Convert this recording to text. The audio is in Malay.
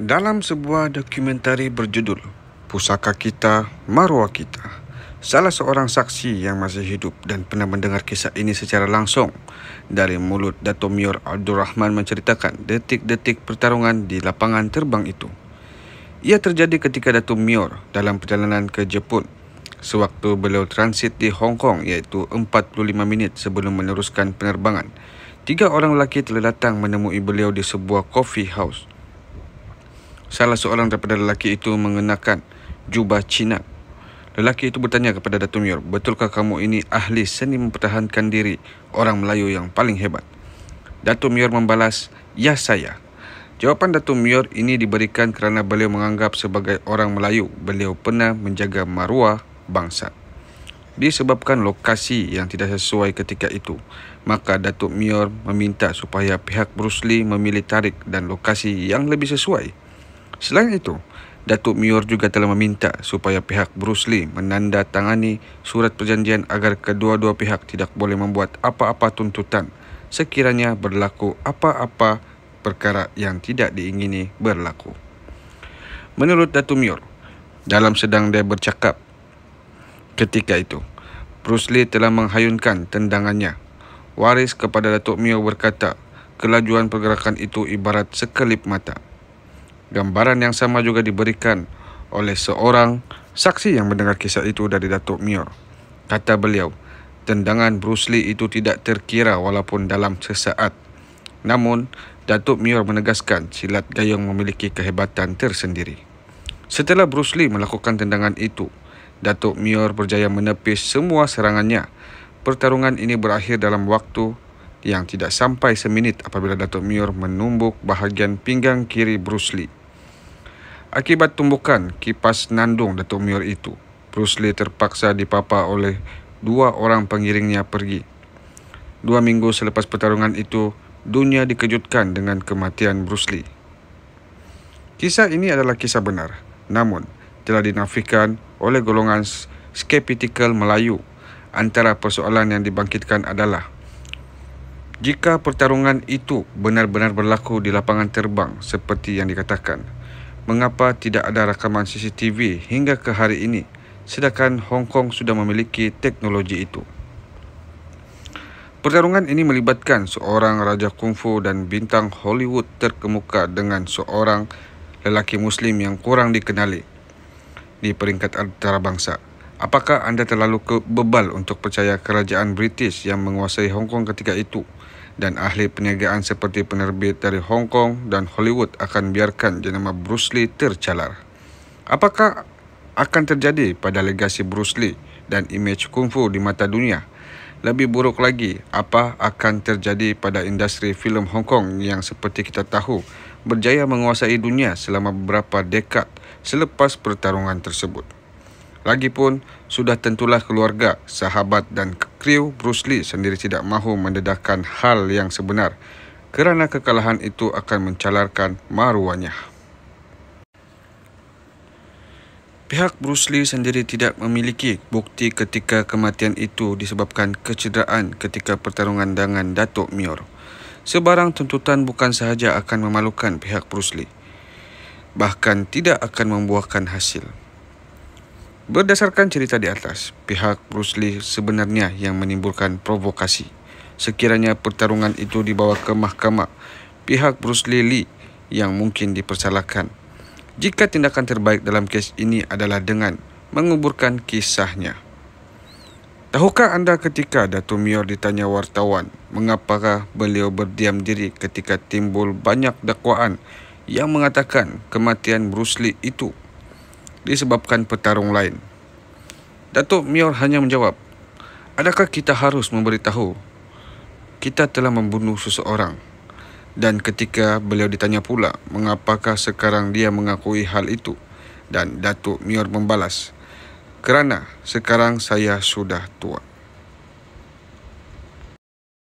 Dalam sebuah dokumentari berjudul Pusaka Kita, Maruah Kita, salah seorang saksi yang masih hidup dan pernah mendengar kisah ini secara langsung dari mulut Dato Mior Abdul Rahman menceritakan detik-detik pertarungan di lapangan terbang itu. Ia terjadi ketika Dato Mior dalam perjalanan ke Jepun sewaktu beliau transit di Hong Kong iaitu 45 minit sebelum meneruskan penerbangan. Tiga orang lelaki telah datang menemui beliau di sebuah coffee house Salah seorang daripada lelaki itu mengenakan jubah Cina. Lelaki itu bertanya kepada Datuk Mir, betulkah kamu ini ahli seni mempertahankan diri orang Melayu yang paling hebat? Datuk Mir membalas, ya saya. Jawapan Datuk Mir ini diberikan kerana beliau menganggap sebagai orang Melayu, beliau pernah menjaga maruah bangsa. Disebabkan lokasi yang tidak sesuai ketika itu, maka Datuk Mir meminta supaya pihak Bruce Lee memilih tarik dan lokasi yang lebih sesuai. Selain itu, Datuk Mior juga telah meminta supaya pihak Bruce Lee menandatangani surat perjanjian agar kedua-dua pihak tidak boleh membuat apa-apa tuntutan sekiranya berlaku apa-apa perkara yang tidak diingini berlaku. Menurut Datuk Mior, dalam sedang dia bercakap ketika itu, Bruce Lee telah menghayunkan tendangannya. Waris kepada Datuk Mio berkata, kelajuan pergerakan itu ibarat sekelip mata. Gambaran yang sama juga diberikan oleh seorang saksi yang mendengar kisah itu dari Datuk Mio. Kata beliau, tendangan Bruce Lee itu tidak terkira walaupun dalam sesaat. Namun, Datuk Mio menegaskan silat gayung memiliki kehebatan tersendiri. Setelah Bruce Lee melakukan tendangan itu, Datuk Mio berjaya menepis semua serangannya. Pertarungan ini berakhir dalam waktu yang tidak sampai seminit apabila Datuk Mio menumbuk bahagian pinggang kiri Bruce Lee. Akibat tumbukan kipas nandung Datuk Muir itu, Bruce Lee terpaksa dipapa oleh dua orang pengiringnya pergi. Dua minggu selepas pertarungan itu, dunia dikejutkan dengan kematian Bruce Lee. Kisah ini adalah kisah benar, namun telah dinafikan oleh golongan skeptikal Melayu. Antara persoalan yang dibangkitkan adalah, jika pertarungan itu benar-benar berlaku di lapangan terbang seperti yang dikatakan, mengapa tidak ada rakaman CCTV hingga ke hari ini sedangkan Hong Kong sudah memiliki teknologi itu. Pertarungan ini melibatkan seorang raja kungfu dan bintang Hollywood terkemuka dengan seorang lelaki muslim yang kurang dikenali di peringkat antarabangsa. Apakah anda terlalu kebebal untuk percaya kerajaan British yang menguasai Hong Kong ketika itu? dan ahli perniagaan seperti penerbit dari Hong Kong dan Hollywood akan biarkan jenama Bruce Lee tercalar. Apakah akan terjadi pada legasi Bruce Lee dan imej kungfu di mata dunia? Lebih buruk lagi, apa akan terjadi pada industri filem Hong Kong yang seperti kita tahu berjaya menguasai dunia selama beberapa dekad selepas pertarungan tersebut? Lagipun, sudah tentulah keluarga, sahabat dan kru Bruce Lee sendiri tidak mahu mendedahkan hal yang sebenar kerana kekalahan itu akan mencalarkan maruahnya. Pihak Bruce Lee sendiri tidak memiliki bukti ketika kematian itu disebabkan kecederaan ketika pertarungan dengan Datuk Mior. Sebarang tuntutan bukan sahaja akan memalukan pihak Bruce Lee, bahkan tidak akan membuahkan hasil. Berdasarkan cerita di atas, pihak Bruce Lee sebenarnya yang menimbulkan provokasi. Sekiranya pertarungan itu dibawa ke mahkamah, pihak Bruce Lee Lee yang mungkin dipersalahkan. Jika tindakan terbaik dalam kes ini adalah dengan menguburkan kisahnya. Tahukah anda ketika Dato' Mior ditanya wartawan mengapakah beliau berdiam diri ketika timbul banyak dakwaan yang mengatakan kematian Bruce Lee itu disebabkan petarung lain. Datuk Mior hanya menjawab, Adakah kita harus memberitahu kita telah membunuh seseorang? Dan ketika beliau ditanya pula, mengapakah sekarang dia mengakui hal itu? Dan Datuk Mior membalas, Kerana sekarang saya sudah tua.